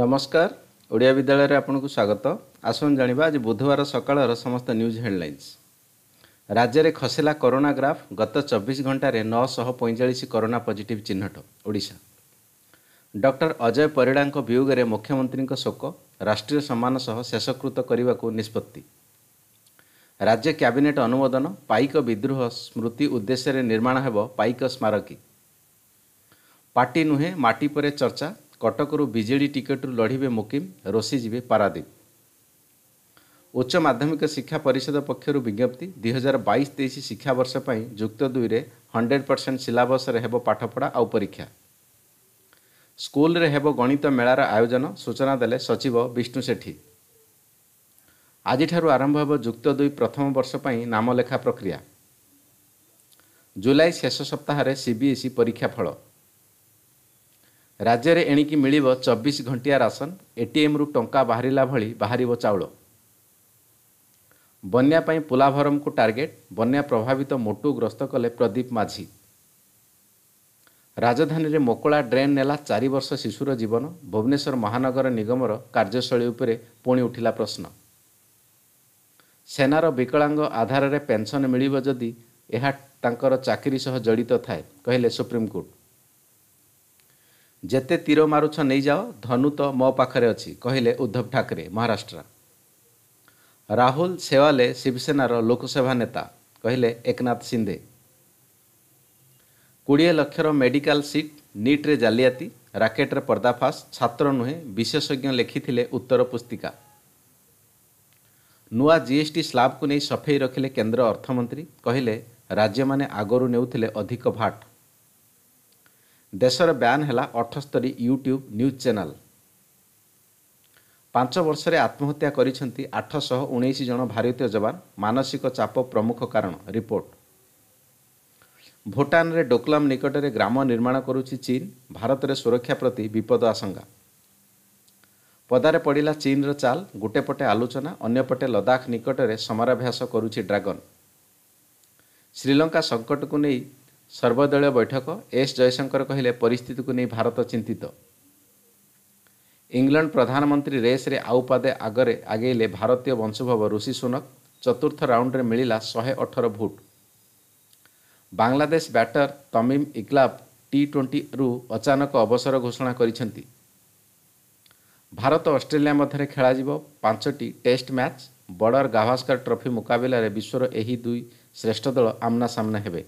ନମସ୍କାର ଓଡ଼ିଆ ବିଦ୍ୟାଳୟରେ ଆପଣଙ୍କୁ ସ୍ୱାଗତ ଆସନ୍ତୁ ଜାଣିବା ଆଜି ବୁଧବାର ସକାଳର ସମସ୍ତ ନ୍ୟୁଜ୍ ହେଡ୍ଲାଇନ୍ସ ରାଜ୍ୟରେ ଖସିଲା କରୋନା ଗ୍ରାଫ୍ ଗତ ଚବିଶ ଘଣ୍ଟାରେ ନଅଶହ ପଇଁଚାଳିଶ କରୋନା ପଜିଟିଭ୍ ଚିହ୍ନଟ ଓଡ଼ିଶା ଡକ୍ଟର ଅଜୟ ପରିଡ଼ାଙ୍କ ବିୟୋଗରେ ମୁଖ୍ୟମନ୍ତ୍ରୀଙ୍କ ଶୋକ ରାଷ୍ଟ୍ରୀୟ ସମ୍ମାନ ସହ ଶେଷକୃତ କରିବାକୁ ନିଷ୍ପତ୍ତି ରାଜ୍ୟ କ୍ୟାବିନେଟ୍ ଅନୁମୋଦନ ପାଇକ ବିଦ୍ରୋହ ସ୍ମୃତି ଉଦ୍ଦେଶ୍ୟରେ ନିର୍ମାଣ ହେବ ପାଇକ ସ୍ମାରକୀ ପାଟି ନୁହେଁ ମାଟି ପରେ ଚର୍ଚ୍ଚା କଟକରୁ ବିଜେଡ଼ି ଟିକେଟରୁ ଲଢ଼ିବେ ମୁକିମ୍ ରୋଷି ଯିବେ ପାରାଦୀପ ଉଚ୍ଚ ମାଧ୍ୟମିକ ଶିକ୍ଷା ପରିଷଦ ପକ୍ଷରୁ ବିଜ୍ଞପ୍ତି ଦୁଇ ହଜାର ବାଇଶ ତେଇଶ ଶିକ୍ଷାବର୍ଷ ପାଇଁ ଯୁକ୍ତ ଦୁଇରେ ହଣ୍ଡ୍ରେଡ଼ ପରସେଣ୍ଟ ସିଲାବସରେ ହେବ ପାଠପଢ଼ା ଆଉ ପରୀକ୍ଷା ସ୍କୁଲରେ ହେବ ଗଣିତ ମେଳାର ଆୟୋଜନ ସୂଚନା ଦେଲେ ସଚିବ ବିଷ୍ଣୁ ସେଠୀ ଆଜିଠାରୁ ଆରମ୍ଭ ହେବ ଯୁକ୍ତ ଦୁଇ ପ୍ରଥମ ବର୍ଷ ପାଇଁ ନାମଲେଖା ପ୍ରକ୍ରିୟା ଜୁଲାଇ ଶେଷ ସପ୍ତାହରେ ସିବିଏସ୍ଇ ପରୀକ୍ଷା ଫଳ ରାଜ୍ୟରେ ଏଣିକି ମିଳିବ ଚବିଶ ଘଣ୍ଟିଆ ରାସନ ଏଟିଏମ୍ରୁ ଟଙ୍କା ବାହାରିଲା ଭଳି ବାହାରିବ ଚାଉଳ ବନ୍ୟା ପାଇଁ ପୁଲାଭରମକୁ ଟାର୍ଗେଟ୍ ବନ୍ୟା ପ୍ରଭାବିତ ମୋଟୁ ଗ୍ରସ୍ତ କଲେ ପ୍ରଦୀପ ମାଝୀ ରାଜଧାନୀରେ ମୋକଳା ଡ୍ରେନ୍ ନେଲା ଚାରି ବର୍ଷ ଶିଶୁର ଜୀବନ ଭୁବନେଶ୍ୱର ମହାନଗର ନିଗମର କାର୍ଯ୍ୟଶୈଳୀ ଉପରେ ପୁଣି ଉଠିଲା ପ୍ରଶ୍ନ ସେନାର ବିକଳାଙ୍ଗ ଆଧାରରେ ପେନ୍ସନ୍ ମିଳିବ ଯଦି ଏହା ତାଙ୍କର ଚାକିରି ସହ ଜଡ଼ିତ ଥାଏ କହିଲେ ସୁପ୍ରିମକୋର୍ଟ ଯେତେ ତୀର ମାରୁଛ ନେଇଯାଅ ଧନୁ ତ ମୋ ପାଖରେ ଅଛି କହିଲେ ଉଦ୍ଧବ ଠାକରେ ମହାରାଷ୍ଟ୍ର ରାହୁଲ ସେୱାଲେ ଶିବସେନାର ଲୋକସଭା ନେତା କହିଲେ ଏକନାଥ ସିନ୍ଧେ କୋଡ଼ିଏ ଲକ୍ଷର ମେଡିକାଲ ସିଟ୍ ନିଟ୍ରେ ଜାଲିଆତି ରାକେଟ୍ରେ ପର୍ଦ୍ଦାଫାସ୍ ଛାତ୍ର ନୁହେଁ ବିଶେଷଜ୍ଞ ଲେଖିଥିଲେ ଉତ୍ତର ପୁସ୍ତିକା ନୂଆ ଜିଏସ୍ଟି ସ୍ଲାବ୍କୁ ନେଇ ସଫେଇ ରଖିଲେ କେନ୍ଦ୍ର ଅର୍ଥମନ୍ତ୍ରୀ କହିଲେ ରାଜ୍ୟମାନେ ଆଗରୁ ନେଉଥିଲେ ଅଧିକ ଭାଟ୍ ଦେଶର ବ୍ୟାନ୍ ହେଲା ଅଠସ୍ତରି ୟୁଟ୍ୟୁବ୍ ନ୍ୟୁଜ୍ ଚ୍ୟାନେଲ୍ ପାଞ୍ଚ ବର୍ଷରେ ଆତ୍ମହତ୍ୟା କରିଛନ୍ତି ଆଠଶହ ଉଣେଇଶ ଜଣ ଭାରତୀୟ ଯବାନ ମାନସିକ ଚାପ ପ୍ରମୁଖ କାରଣ ରିପୋର୍ଟ ଭୁଟାନରେ ଡୋକଲାମ ନିକଟରେ ଗ୍ରାମ ନିର୍ମାଣ କରୁଛି ଚୀନ ଭାରତରେ ସୁରକ୍ଷା ପ୍ରତି ବିପଦ ଆଶଙ୍କା ପଦାରେ ପଡ଼ିଲା ଚୀନର ଚାଲ ଗୋଟେ ପଟେ ଆଲୋଚନା ଅନ୍ୟପଟେ ଲଦାଖ ନିକଟରେ ସମରାଭ୍ୟାସ କରୁଛି ଡ୍ରାଗନ୍ ଶ୍ରୀଲଙ୍କା ସଙ୍କଟକୁ ନେଇ ସର୍ବଦଳୀୟ ବୈଠକ ଏସ୍ ଜୟଶଙ୍କର କହିଲେ ପରିସ୍ଥିତିକୁ ନେଇ ଭାରତ ଚିନ୍ତିତ ଇଂଲଣ୍ଡ ପ୍ରଧାନମନ୍ତ୍ରୀ ରେସ୍ରେ ଆଉ ପାଦେ ଆଗରେ ଆଗେଇଲେ ଭାରତୀୟ ବଂଶୁଭବ ଋଷି ସୁନକ ଚତୁର୍ଥ ରାଉଣ୍ଡରେ ମିଳିଲା ଶହେ ଅଠର ଭୋଟ୍ ବାଂଲାଦେଶ ବ୍ୟାଟର ତମିମ୍ ଇକ୍ଲାବ ଟି ଟ୍ୱେଣ୍ଟିରୁ ଅଚାନକ ଅବସର ଘୋଷଣା କରିଛନ୍ତି ଭାରତ ଅଷ୍ଟ୍ରେଲିଆ ମଧ୍ୟରେ ଖେଳାଯିବ ପାଞ୍ଚଟି test match Border Gavaskar trophy ମୁକାବିଲାରେ ବିଶ୍ୱର ଏହି ଦୁଇ ଶ୍ରେଷ୍ଠ ଦଳ ଆମ୍ନା ସାମ୍ନା ହେବେ